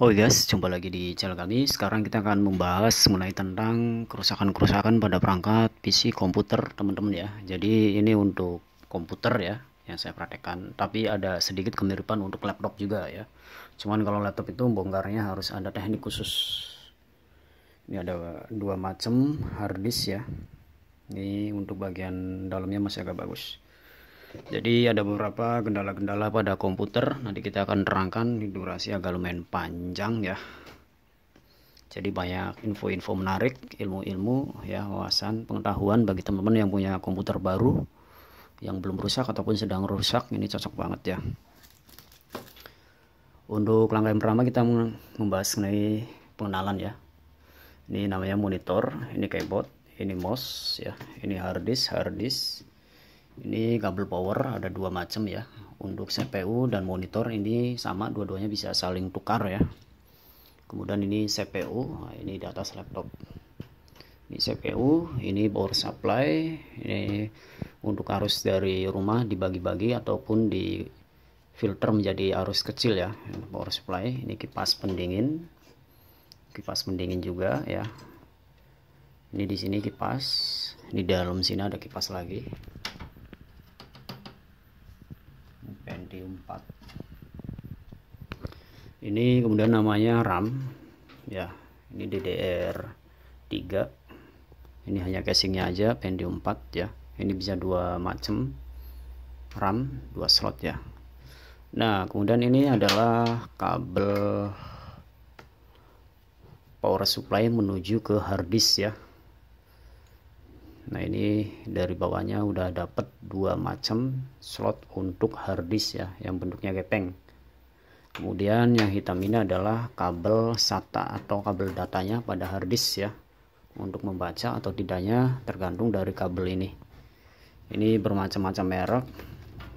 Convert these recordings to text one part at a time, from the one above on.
Oke oh, guys, jumpa lagi di channel kami. Sekarang kita akan membahas mengenai tentang kerusakan-kerusakan pada perangkat PC komputer, teman-teman ya. Jadi ini untuk komputer ya yang saya praktekkan, tapi ada sedikit kemiripan untuk laptop juga ya. Cuman kalau laptop itu bongkarnya harus ada teknik khusus. Ini ada dua macam hard disk ya. Ini untuk bagian dalamnya masih agak bagus jadi ada beberapa kendala-kendala pada komputer nanti kita akan terangkan di durasi agak lumayan panjang ya jadi banyak info-info menarik ilmu-ilmu ya wawasan pengetahuan bagi teman-teman yang punya komputer baru yang belum rusak ataupun sedang rusak ini cocok banget ya untuk langkah yang pertama kita membahas mengenai pengenalan ya ini namanya monitor ini keyboard ini mouse ya ini hard disk hard disk ini kabel power ada dua macam ya untuk CPU dan monitor ini sama dua-duanya bisa saling tukar ya kemudian ini CPU nah, ini di atas laptop ini CPU ini power supply ini untuk arus dari rumah dibagi-bagi ataupun di filter menjadi arus kecil ya power supply ini kipas pendingin kipas pendingin juga ya ini di sini kipas di dalam sini ada kipas lagi 4 ini kemudian namanya RAM ya ini DDR3 ini hanya casingnya aja Pentium 4 ya ini bisa dua macam RAM dua slot ya nah kemudian ini adalah kabel power supply menuju ke hard disk ya nah ini dari bawahnya udah dapat dua macam slot untuk hardisk ya yang bentuknya gepeng kemudian yang hitam ini adalah kabel SATA atau kabel datanya pada hardisk ya untuk membaca atau tidaknya tergantung dari kabel ini ini bermacam-macam merek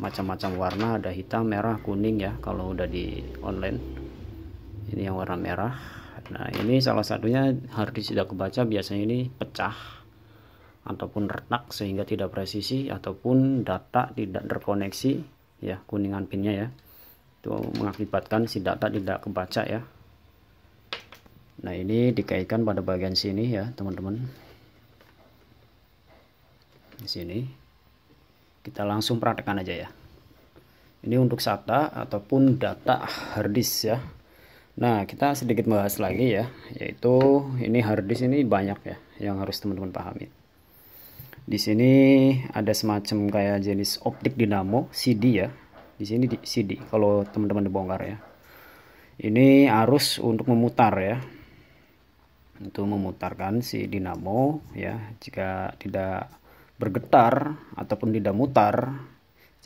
macam-macam warna ada hitam merah kuning ya kalau udah di online ini yang warna merah nah ini salah satunya hardisk tidak kebaca biasanya ini pecah ataupun retak sehingga tidak presisi ataupun data tidak terkoneksi ya kuningan pinnya ya itu mengakibatkan si data tidak kebaca ya nah ini dikaitkan pada bagian sini ya teman-teman di sini kita langsung praktekkan aja ya ini untuk SATA ataupun data harddisk ya Nah, kita sedikit bahas lagi ya, yaitu ini harddisk ini banyak ya yang harus teman-teman pahami. Di sini ada semacam kayak jenis optik dinamo CD ya. Di sini di CD kalau teman-teman dibongkar ya. Ini arus untuk memutar ya. Untuk memutarkan si dinamo ya. Jika tidak bergetar ataupun tidak mutar.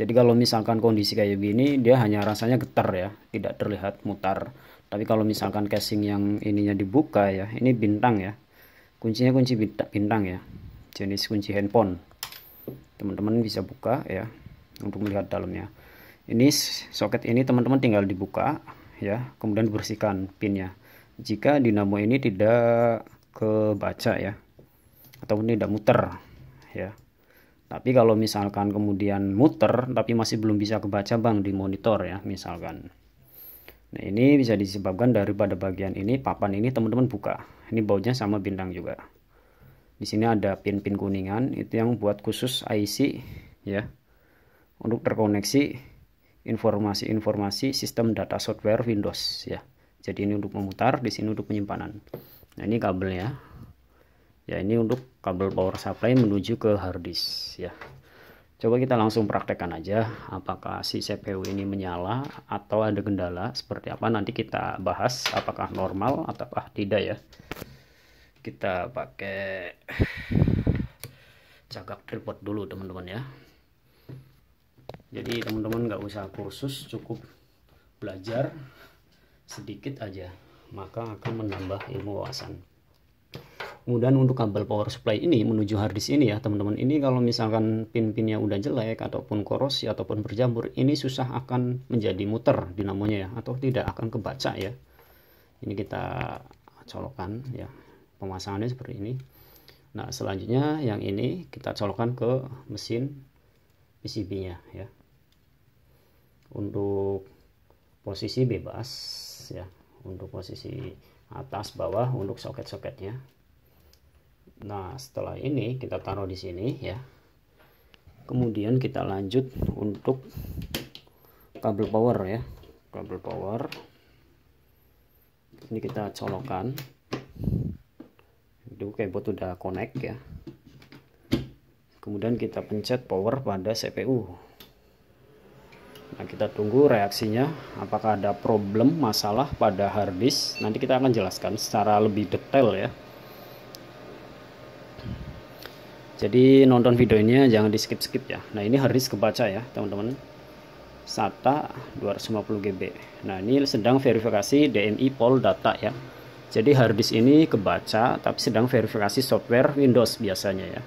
Jadi kalau misalkan kondisi kayak gini dia hanya rasanya getar ya, tidak terlihat mutar. Tapi kalau misalkan casing yang ininya dibuka ya, ini bintang ya. Kuncinya kunci bintang ya jenis kunci handphone teman-teman bisa buka ya untuk melihat dalamnya ini soket ini teman-teman tinggal dibuka ya kemudian bersihkan pinnya jika dinamo ini tidak kebaca ya ataupun tidak muter ya tapi kalau misalkan kemudian muter tapi masih belum bisa kebaca bang di monitor ya misalkan nah ini bisa disebabkan daripada bagian ini papan ini teman-teman buka ini bautnya sama bintang juga di sini ada pin-pin kuningan itu yang buat khusus IC ya untuk terkoneksi informasi-informasi sistem data software Windows ya jadi ini untuk memutar di sini untuk penyimpanan nah ini kabelnya ya ya ini untuk kabel power supply menuju ke hard disk ya coba kita langsung praktekkan aja apakah si CPU ini menyala atau ada kendala seperti apa nanti kita bahas apakah normal ataukah tidak ya kita pakai cagak tripod dulu teman-teman ya jadi teman-teman nggak usah kursus cukup belajar sedikit aja maka akan menambah ilmu wawasan kemudian untuk kabel power supply ini menuju harddisk ini ya teman-teman ini kalau misalkan pin-pinnya udah jelek ataupun korosi ataupun berjamur ini susah akan menjadi muter dinamonya ya atau tidak akan kebaca ya ini kita colokan ya pemasangannya seperti ini nah selanjutnya yang ini kita colokan ke mesin PCB nya ya untuk posisi bebas ya untuk posisi atas bawah untuk soket-soketnya nah setelah ini kita taruh di sini ya kemudian kita lanjut untuk kabel power ya kabel power ini kita colokan itu keyboard udah connect ya kemudian kita pencet power pada CPU nah kita tunggu reaksinya apakah ada problem masalah pada hard nanti kita akan jelaskan secara lebih detail ya jadi nonton videonya jangan di skip skip ya nah ini hard kebaca ya teman-teman SATA 250 GB nah ini sedang verifikasi DMI pol data ya jadi harddisk ini kebaca tapi sedang verifikasi software Windows biasanya ya.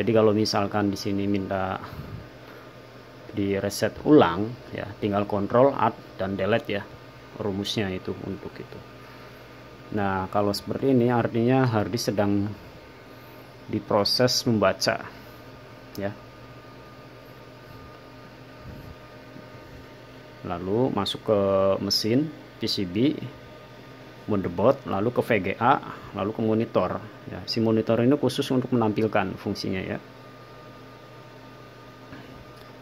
Jadi kalau misalkan di sini minta di reset ulang ya, tinggal kontrol add dan delete ya rumusnya itu untuk itu. Nah, kalau seperti ini artinya harddisk sedang diproses membaca ya. Lalu masuk ke mesin PCB motherboard lalu ke VGA lalu ke monitor ya si monitor ini khusus untuk menampilkan fungsinya ya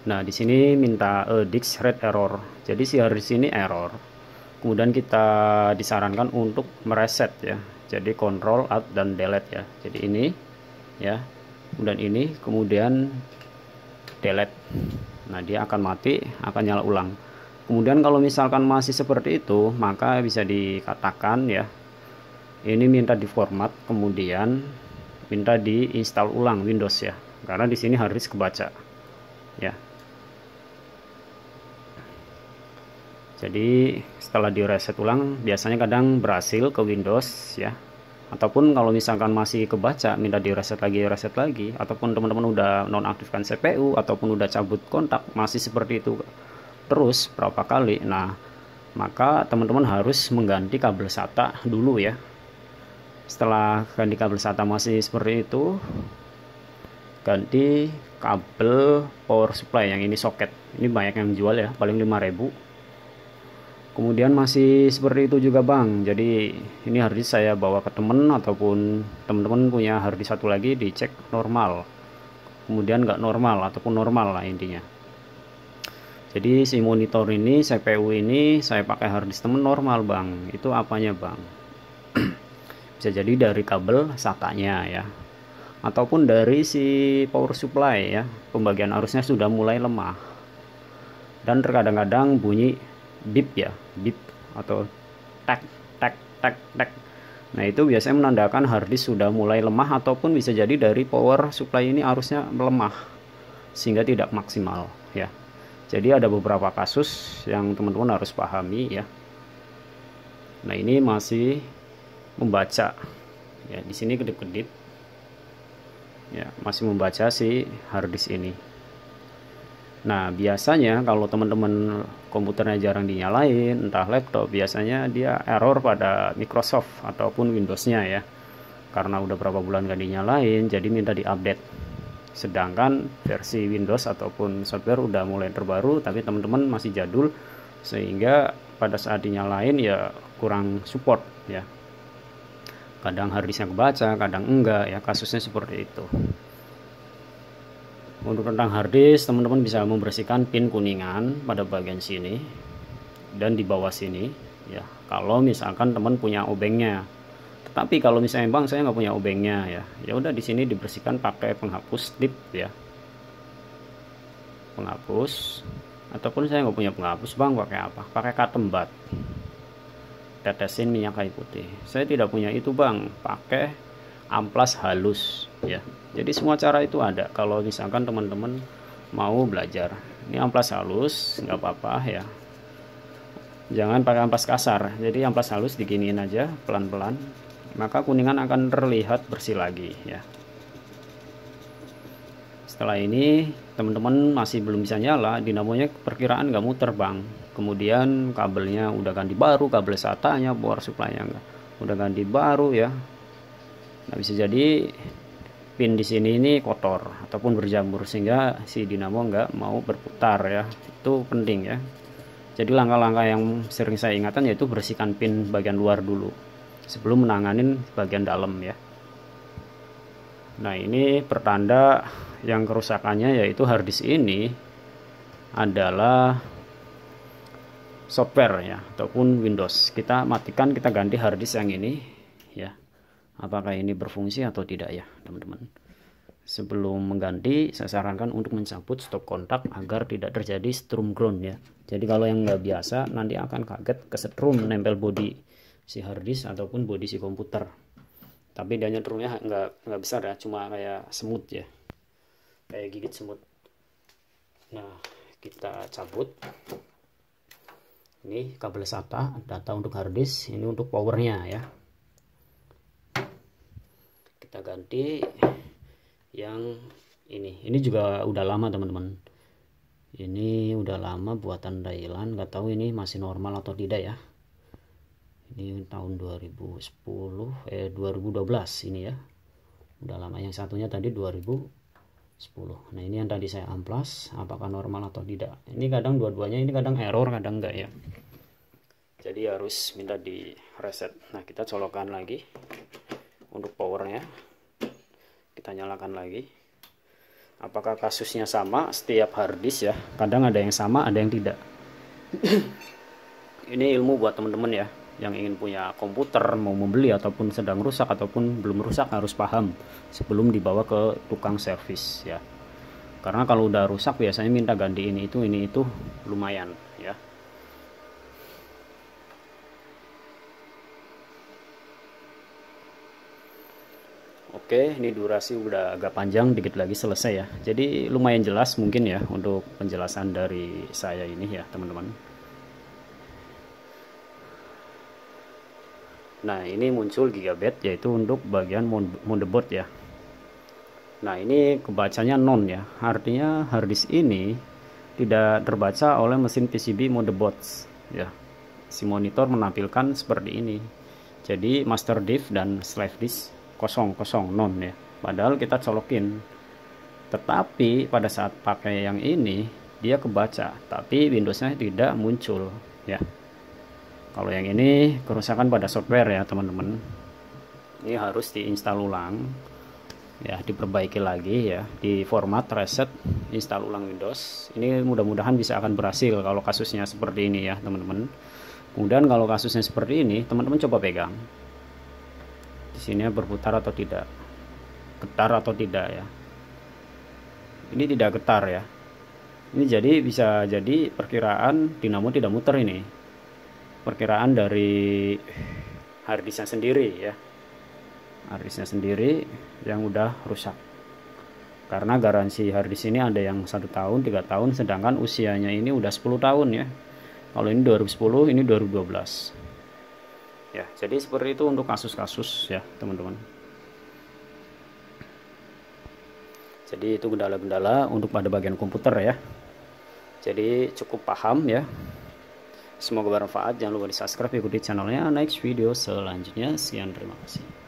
nah di sini minta uh, disk read error jadi si disk ini error kemudian kita disarankan untuk mereset ya jadi control alt dan delete ya jadi ini ya kemudian ini kemudian delete nah dia akan mati akan nyala ulang Kemudian kalau misalkan masih seperti itu, maka bisa dikatakan ya ini minta di format kemudian minta diinstal ulang Windows ya. Karena di sini harus kebaca. Ya. Jadi setelah di reset ulang biasanya kadang berhasil ke Windows ya. Ataupun kalau misalkan masih kebaca minta di reset lagi reset lagi ataupun teman-teman udah nonaktifkan CPU ataupun udah cabut kontak masih seperti itu terus berapa kali nah maka teman-teman harus mengganti kabel SATA dulu ya setelah ganti kabel SATA masih seperti itu ganti kabel power supply yang ini soket ini banyak yang jual ya paling 5000 kemudian masih seperti itu juga bang jadi ini harddisk saya bawa ke temen ataupun teman-teman punya harddisk satu lagi dicek normal kemudian nggak normal ataupun normal lah intinya jadi si monitor ini CPU ini saya pakai harddisk temen normal bang itu apanya bang bisa jadi dari kabel SATA-nya ya ataupun dari si power supply ya pembagian arusnya sudah mulai lemah dan terkadang-kadang bunyi bip ya bip atau tek tek tek tek nah itu biasanya menandakan harddisk sudah mulai lemah ataupun bisa jadi dari power supply ini arusnya melemah sehingga tidak maksimal ya jadi ada beberapa kasus yang teman-teman harus pahami ya. Nah ini masih membaca ya di sini kedip-kedip ya masih membaca si harddisk ini. Nah biasanya kalau teman-teman komputernya jarang dinyalain entah laptop biasanya dia error pada Microsoft ataupun Windowsnya ya karena udah berapa bulan gak dinyalain jadi minta diupdate sedangkan versi Windows ataupun software udah mulai terbaru tapi teman-teman masih jadul sehingga pada saat dinyalain ya kurang support ya kadang harddisknya kebaca kadang enggak ya kasusnya seperti itu untuk tentang harddisk teman-teman bisa membersihkan pin kuningan pada bagian sini dan di bawah sini ya kalau misalkan teman punya obengnya tapi kalau misalnya bang saya nggak punya obengnya ya ya udah di sini dibersihkan pakai penghapus dip ya penghapus ataupun saya nggak punya penghapus bang pakai apa pakai katembat tetesin minyak kayu putih saya tidak punya itu bang pakai amplas halus ya jadi semua cara itu ada kalau misalkan teman-teman mau belajar ini amplas halus nggak apa-apa ya jangan pakai amplas kasar jadi amplas halus diginiin aja pelan-pelan maka kuningan akan terlihat bersih lagi ya setelah ini teman-teman masih belum bisa nyala dinamonya perkiraan nggak muter bang kemudian kabelnya udah ganti baru kabel satanya power supply-nya udah ganti baru ya nah bisa jadi pin di sini ini kotor ataupun berjamur sehingga si dinamo nggak mau berputar ya itu penting ya jadi langkah-langkah yang sering saya ingatkan yaitu bersihkan pin bagian luar dulu sebelum menanganin bagian dalam ya. Nah, ini pertanda yang kerusakannya yaitu harddisk ini adalah software ya ataupun Windows. Kita matikan, kita ganti harddisk yang ini ya. Apakah ini berfungsi atau tidak ya, teman-teman? Sebelum mengganti, saya sarankan untuk mencabut stop kontak agar tidak terjadi strum ground ya. Jadi kalau yang nggak biasa nanti akan kaget kesetrum nempel body si hard disk ataupun body si komputer tapi dia turunnya nggak nggak besar ya cuma kayak semut ya kayak gigit semut nah kita cabut ini kabel SATA data untuk harddisk ini untuk powernya ya kita ganti yang ini ini juga udah lama teman-teman ini udah lama buatan Thailand nggak tahu ini masih normal atau tidak ya ini tahun 2010 eh 2012 ini ya udah lama yang satunya tadi 2010 nah ini yang tadi saya amplas apakah normal atau tidak ini kadang dua-duanya ini kadang error kadang enggak ya jadi harus minta di reset nah kita colokan lagi untuk powernya kita nyalakan lagi apakah kasusnya sama setiap hard ya kadang ada yang sama ada yang tidak ini ilmu buat teman-teman ya yang ingin punya komputer mau membeli ataupun sedang rusak ataupun belum rusak harus paham sebelum dibawa ke tukang servis ya karena kalau udah rusak biasanya minta ganti ini itu ini itu lumayan ya Oke, ini durasi udah agak panjang, dikit lagi selesai ya. Jadi lumayan jelas mungkin ya untuk penjelasan dari saya ini ya, teman-teman. Nah, ini muncul gigabit yaitu untuk bagian motherboard ya. Nah, ini kebacanya non ya. Artinya harddisk ini tidak terbaca oleh mesin PCB motherboard ya. Si monitor menampilkan seperti ini. Jadi master disk dan slave disk kosong kosong non ya. Padahal kita colokin. Tetapi pada saat pakai yang ini dia kebaca, tapi Windowsnya tidak muncul ya kalau yang ini kerusakan pada software ya teman-teman ini harus diinstal ulang ya diperbaiki lagi ya di format reset install ulang Windows ini mudah-mudahan bisa akan berhasil kalau kasusnya seperti ini ya teman-teman kemudian kalau kasusnya seperti ini teman-teman coba pegang di sini ya, berputar atau tidak getar atau tidak ya ini tidak getar ya ini jadi bisa jadi perkiraan dinamo tidak muter ini perkiraan dari harddisknya sendiri ya harddisknya sendiri yang udah rusak karena garansi harddisk ini ada yang satu tahun tiga tahun sedangkan usianya ini udah 10 tahun ya kalau ini 2010 ini 2012 ya jadi seperti itu untuk kasus-kasus ya teman-teman jadi itu kendala-kendala untuk pada bagian komputer ya jadi cukup paham ya Semoga bermanfaat. Jangan lupa di subscribe, ikuti channelnya. Next video selanjutnya. Sekian, terima kasih.